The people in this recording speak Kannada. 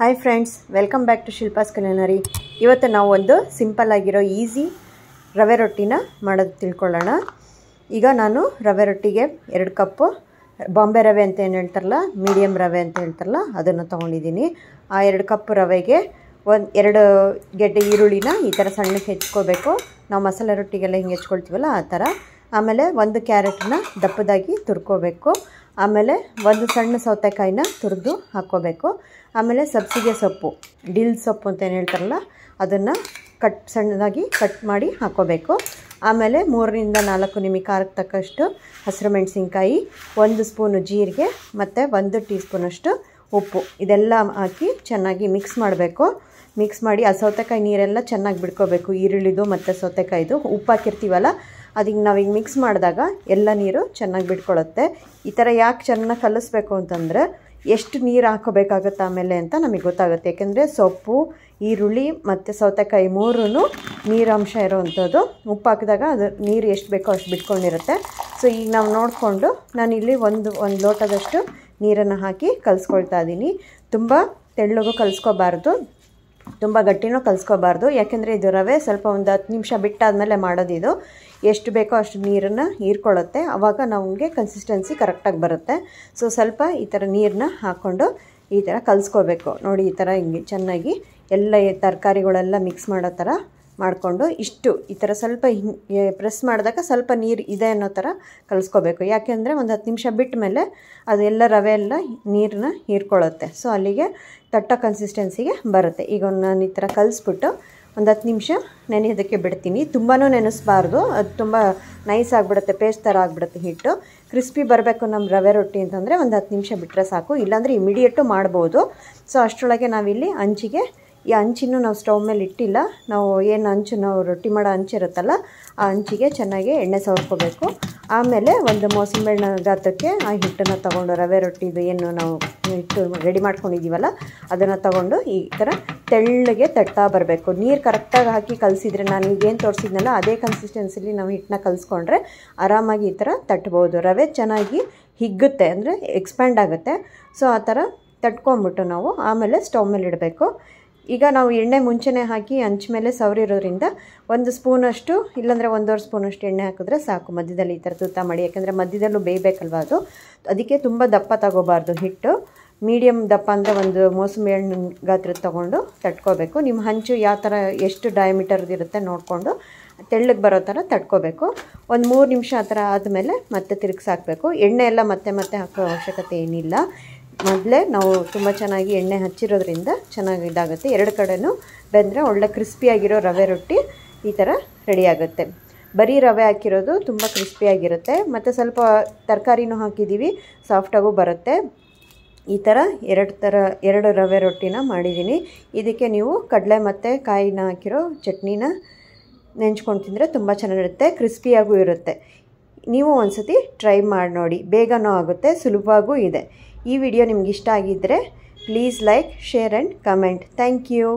hi friends welcome back to Shilpa's ಕಲ್ಯಾಣರಿ ಇವತ್ತು ನಾವು ಒಂದು ಸಿಂಪಲ್ ಆಗಿರೋ ಈಸಿ ರವೆ ರೊಟ್ಟಿನ ಮಾಡೋದು ತಿಳ್ಕೊಳ್ಳೋಣ ಈಗ ನಾನು ರವೆ ರೊಟ್ಟಿಗೆ ಎರಡು ಕಪ್ಪು ಬಾಂಬೆ ರವೆ ಅಂತ ಏನು ಹೇಳ್ತಾರಲ್ಲ ಮೀಡಿಯಮ್ ರವೆ ಅಂತ ಹೇಳ್ತಾರಲ್ಲ ಅದನ್ನು ತೊಗೊಂಡಿದ್ದೀನಿ ಆ ಎರಡು ಕಪ್ ರವೆಗೆ ಒಂದು ಎರಡು ಗೆಡ್ಡೆ ಈರುಳ್ಳಿನ ಈ ಥರ ಸಣ್ಣಕ್ಕೆ ಹೆಚ್ಕೋಬೇಕು ನಾವು ಮಸಾಲೆ ರೊಟ್ಟಿಗೆಲ್ಲ ಹಿಂಗೆ ಹೆಚ್ಕೊಳ್ತೀವಲ್ಲ ಆ ಥರ ಆಮೇಲೆ ಒಂದು ಕ್ಯಾರೆಟನ್ನ ದಪ್ಪದಾಗಿ ತುರ್ಕೋಬೇಕು ಆಮೇಲೆ ಒಂದು ಸಣ್ಣ ಸೌತೆಕಾಯಿನ ತುರಿದು ಹಾಕ್ಕೋಬೇಕು ಆಮೇಲೆ ಸಬ್ಸಿಗೆ ಸೊಪ್ಪು ಡಿಲ್ ಸೊಪ್ಪು ಅಂತ ಏನು ಹೇಳ್ತಾರಲ್ಲ ಅದನ್ನು ಕಟ್ ಸಣ್ಣದಾಗಿ ಕಟ್ ಮಾಡಿ ಹಾಕ್ಕೋಬೇಕು ಆಮೇಲೆ ಮೂರರಿಂದ ನಾಲ್ಕು ನಿಮಿಷ ಖಾರಕ್ಕೆ ತಕ್ಕಷ್ಟು ಹಸಿರು ಮೆಣಸಿನ್ಕಾಯಿ ಒಂದು ಸ್ಪೂನು ಜೀರಿಗೆ ಮತ್ತು ಒಂದು ಟೀ ಸ್ಪೂನಷ್ಟು ಉಪ್ಪು ಇದೆಲ್ಲ ಹಾಕಿ ಚೆನ್ನಾಗಿ ಮಿಕ್ಸ್ ಮಾಡಬೇಕು ಮಿಕ್ಸ್ ಮಾಡಿ ಆ ಸೌತೆಕಾಯಿ ನೀರೆಲ್ಲ ಚೆನ್ನಾಗಿ ಬಿಡ್ಕೋಬೇಕು ಈರುಳ್ಳಿದು ಮತ್ತು ಸೌತೆಕಾಯಿದು ಉಪ್ಪು ಹಾಕಿರ್ತೀವಲ್ಲ ಅದಕ್ಕೆ ನಾವೀಗ ಮಿಕ್ಸ್ ಮಾಡಿದಾಗ ಎಲ್ಲ ನೀರು ಚೆನ್ನಾಗಿ ಬಿಟ್ಕೊಳ್ಳುತ್ತೆ ಈ ಥರ ಯಾಕೆ ಚೆನ್ನಾಗಿ ಕಲಿಸ್ಬೇಕು ಅಂತಂದರೆ ಎಷ್ಟು ನೀರು ಹಾಕೋಬೇಕಾಗತ್ತೆ ಆಮೇಲೆ ಅಂತ ನಮಗೆ ಗೊತ್ತಾಗುತ್ತೆ ಯಾಕೆಂದರೆ ಸೊಪ್ಪು ಈರುಳ್ಳಿ ಮತ್ತು ಸೌತೆಕಾಯಿ ಮೂರೂ ನೀರಾಂಶ ಇರೋವಂಥದ್ದು ಉಪ್ಪು ಹಾಕಿದಾಗ ಅದು ನೀರು ಎಷ್ಟು ಬೇಕೋ ಅಷ್ಟು ಬಿಟ್ಕೊಂಡಿರುತ್ತೆ ಸೊ ಈಗ ನಾವು ನೋಡಿಕೊಂಡು ನಾನಿಲ್ಲಿ ಒಂದು ಒಂದು ಲೋಟದಷ್ಟು ನೀರನ್ನು ಹಾಕಿ ಕಲಿಸ್ಕೊಳ್ತಾ ಇದ್ದೀನಿ ತುಂಬ ತೆಳ್ಳಗೂ ಕಲಿಸ್ಕೋಬಾರ್ದು ತುಂಬ ಗಟ್ಟಿನೂ ಕಲಿಸ್ಕೋಬಾರ್ದು ಯಾಕೆಂದರೆ ಇದು ರವೆ ಸ್ವಲ್ಪ ಒಂದು ಹತ್ತು ನಿಮಿಷ ಬಿಟ್ಟಾದಮೇಲೆ ಮಾಡೋದಿದು ಎಷ್ಟು ಬೇಕೋ ಅಷ್ಟು ನೀರನ್ನು ಹೀರ್ಕೊಳ್ಳುತ್ತೆ ಆವಾಗ ನಮಗೆ ಕನ್ಸಿಸ್ಟೆನ್ಸಿ ಕರೆಕ್ಟಾಗಿ ಬರುತ್ತೆ ಸೊ ಸ್ವಲ್ಪ ಈ ಥರ ನೀರನ್ನ ಹಾಕ್ಕೊಂಡು ಈ ಥರ ಕಲಿಸ್ಕೋಬೇಕು ನೋಡಿ ಈ ಥರ ಹಿಂಗೆ ಚೆನ್ನಾಗಿ ಎಲ್ಲ ತರಕಾರಿಗಳೆಲ್ಲ ಮಿಕ್ಸ್ ಮಾಡೋ ಥರ ಮಾಡಿಕೊಂಡು ಇಷ್ಟು ಈ ಥರ ಸ್ವಲ್ಪ ಪ್ರೆಸ್ ಮಾಡಿದಾಗ ಸ್ವಲ್ಪ ನೀರು ಇದೆ ಅನ್ನೋ ಥರ ಕಲಿಸ್ಕೋಬೇಕು ಯಾಕೆಂದರೆ ಒಂದು ಹತ್ತು ನಿಮಿಷ ಬಿಟ್ಟ ಮೇಲೆ ಅದೆಲ್ಲ ರವೆ ಎಲ್ಲ ನೀರನ್ನ ಹೀರ್ಕೊಳ್ಳುತ್ತೆ ಸೊ ಅಲ್ಲಿಗೆ ತಟ್ಟ ಕನ್ಸಿಸ್ಟೆನ್ಸಿಗೆ ಬರುತ್ತೆ ಈಗ ನಾನು ಈ ಥರ ಕಲಿಸ್ಬಿಟ್ಟು ಒಂದು ಹತ್ತು ನಿಮಿಷ ನೆನೆಯೋದಕ್ಕೆ ಬಿಡ್ತೀನಿ ತುಂಬಾ ನೆನೆಸ್ಬಾರ್ದು ಅದು ತುಂಬ ನೈಸ್ ಆಗಿಬಿಡುತ್ತೆ ಪೇಸ್ಟ್ ಥರ ಆಗಿಬಿಡುತ್ತೆ ಹಿಟ್ಟು ಕ್ರಿಸ್ಪಿ ಬರಬೇಕು ನಮ್ಮ ರವೆ ರೊಟ್ಟಿ ಅಂತಂದರೆ ಒಂದು ಹತ್ತು ನಿಮಿಷ ಬಿಟ್ಟರೆ ಸಾಕು ಇಲ್ಲಾಂದರೆ ಇಮಿಡಿಯೇಟು ಮಾಡ್ಬೋದು ಸೊ ಅಷ್ಟರೊಳಗೆ ನಾವಿಲ್ಲಿ ಅಂಚಿಗೆ ಈ ಹಂಚಿನೂ ನಾವು ಸ್ಟವ್ ಮೇಲೆ ಇಟ್ಟಿಲ್ಲ ನಾವು ಏನು ಹಂಚು ನಾವು ರೊಟ್ಟಿ ಮಾಡೋ ಹಂಚಿರುತ್ತಲ್ಲ ಆ ಹಂಚಿಗೆ ಚೆನ್ನಾಗಿ ಎಣ್ಣೆ ಸವರ್ಕೋಬೇಕು ಆಮೇಲೆ ಒಂದು ಮೋಸಂಬಿ ಗಾತಕ್ಕೆ ಆ ಹಿಟ್ಟನ್ನು ತೊಗೊಂಡು ರವೆ ರೊಟ್ಟಿದು ಏನು ನಾವು ಹಿಟ್ಟು ರೆಡಿ ಮಾಡ್ಕೊಂಡಿದ್ದೀವಲ್ಲ ಅದನ್ನು ತೊಗೊಂಡು ಈ ಥರ ತೆಳ್ಳಗೆ ತಟ್ತಾ ಬರಬೇಕು ನೀರು ಕರೆಕ್ಟಾಗಿ ಹಾಕಿ ಕಲಸಿದ್ರೆ ನಾನು ಈಗೇನು ತೋರಿಸಿದ್ನಲ್ಲ ಅದೇ ಕನ್ಸಿಸ್ಟೆನ್ಸಿಲಿ ನಾವು ಹಿಟ್ಟನ್ನ ಕಲಿಸ್ಕೊಂಡ್ರೆ ಆರಾಮಾಗಿ ಈ ಥರ ತಟ್ಬೋದು ರವೆ ಚೆನ್ನಾಗಿ ಹಿಗ್ಗುತ್ತೆ ಅಂದರೆ ಎಕ್ಸ್ಪ್ಯಾಂಡ್ ಆಗುತ್ತೆ ಸೊ ಆ ಥರ ತಟ್ಕೊಂಬಿಟ್ಟು ನಾವು ಆಮೇಲೆ ಸ್ಟವ್ ಮೇಲೆ ಇಡಬೇಕು ಈಗ ನಾವು ಎಣ್ಣೆ ಮುಂಚೆನೇ ಹಾಕಿ ಹಂಚ ಮೇಲೆ ಸವರಿರೋದ್ರಿಂದ ಒಂದು ಸ್ಪೂನಷ್ಟು ಇಲ್ಲಾಂದರೆ ಒಂದೂವರೆ ಸ್ಪೂನಷ್ಟು ಎಣ್ಣೆ ಹಾಕಿದ್ರೆ ಸಾಕು ಮಧ್ಯದಲ್ಲಿ ಈ ಥರ ತೂತ ಮಾಡಿ ಯಾಕೆಂದರೆ ಮಧ್ಯದಲ್ಲೂ ಬೇಯಬೇಕಲ್ವ ಅದು ಅದಕ್ಕೆ ತುಂಬ ದಪ್ಪ ತಗೋಬಾರ್ದು ಹಿಟ್ಟು ಮೀಡಿಯಮ್ ದಪ್ಪ ಅಂದರೆ ಒಂದು ಮೋಸಂಬಿ ಹಣ್ಣು ಗಾತ್ರದ ತೊಗೊಂಡು ತಟ್ಕೋಬೇಕು ನಿಮ್ಮ ಹಂಚು ಯಾವ ಥರ ಎಷ್ಟು ಡಯಾಮೀಟರ್ದು ಇರುತ್ತೆ ನೋಡಿಕೊಂಡು ತೆಳ್ಳಗೆ ಬರೋ ಥರ ತಟ್ಕೋಬೇಕು ಒಂದು ಮೂರು ನಿಮಿಷ ಆ ಥರ ಆದಮೇಲೆ ಮತ್ತೆ ತಿರುಗಿಸಾಕಬೇಕು ಎಣ್ಣೆ ಎಲ್ಲ ಮತ್ತೆ ಮತ್ತೆ ಹಾಕೋ ಅವಶ್ಯಕತೆ ಏನಿಲ್ಲ ಮೊದಲೇ ನಾವು ತುಂಬ ಚೆನ್ನಾಗಿ ಎಣ್ಣೆ ಹಚ್ಚಿರೋದ್ರಿಂದ ಚೆನ್ನಾಗಿ ಇದಾಗುತ್ತೆ ಎರಡು ಕಡೆಯೂ ಬೆಂದರೆ ಒಳ್ಳೆ ಕ್ರಿಸ್ಪಿಯಾಗಿರೋ ರವೆ ರೊಟ್ಟಿ ಈ ಥರ ರೆಡಿಯಾಗುತ್ತೆ ಬರೀ ರವೆ ಹಾಕಿರೋದು ತುಂಬ ಕ್ರಿಸ್ಪಿಯಾಗಿರುತ್ತೆ ಮತ್ತು ಸ್ವಲ್ಪ ತರಕಾರಿನೂ ಹಾಕಿದ್ದೀವಿ ಸಾಫ್ಟಾಗೂ ಬರುತ್ತೆ ಈ ಥರ ಎರಡು ಥರ ಎರಡು ರವೆ ರೊಟ್ಟಿನ ಮಾಡಿದ್ದೀನಿ ಇದಕ್ಕೆ ನೀವು ಕಡಲೆ ಮತ್ತು ಕಾಯಿನ ಹಾಕಿರೋ ಚಟ್ನಿನ ನೆಂಚ್ಕೊಂಡು ತಿಂದರೆ ತುಂಬ ಚೆನ್ನಾಗಿರುತ್ತೆ ಕ್ರಿಸ್ಪಿಯಾಗೂ ಇರುತ್ತೆ ನೀವು ಒಂದು ಸತಿ ಟ್ರೈ ಮಾಡಿ ನೋಡಿ ಬೇಗನೂ ಆಗುತ್ತೆ ಸುಲಭವಾಗೂ ಇದೆ ಈ ವಿಡಿಯೋ ನಿಮ್ಗೆ ಇಷ್ಟ ಆಗಿದ್ದರೆ please like share and comment thank you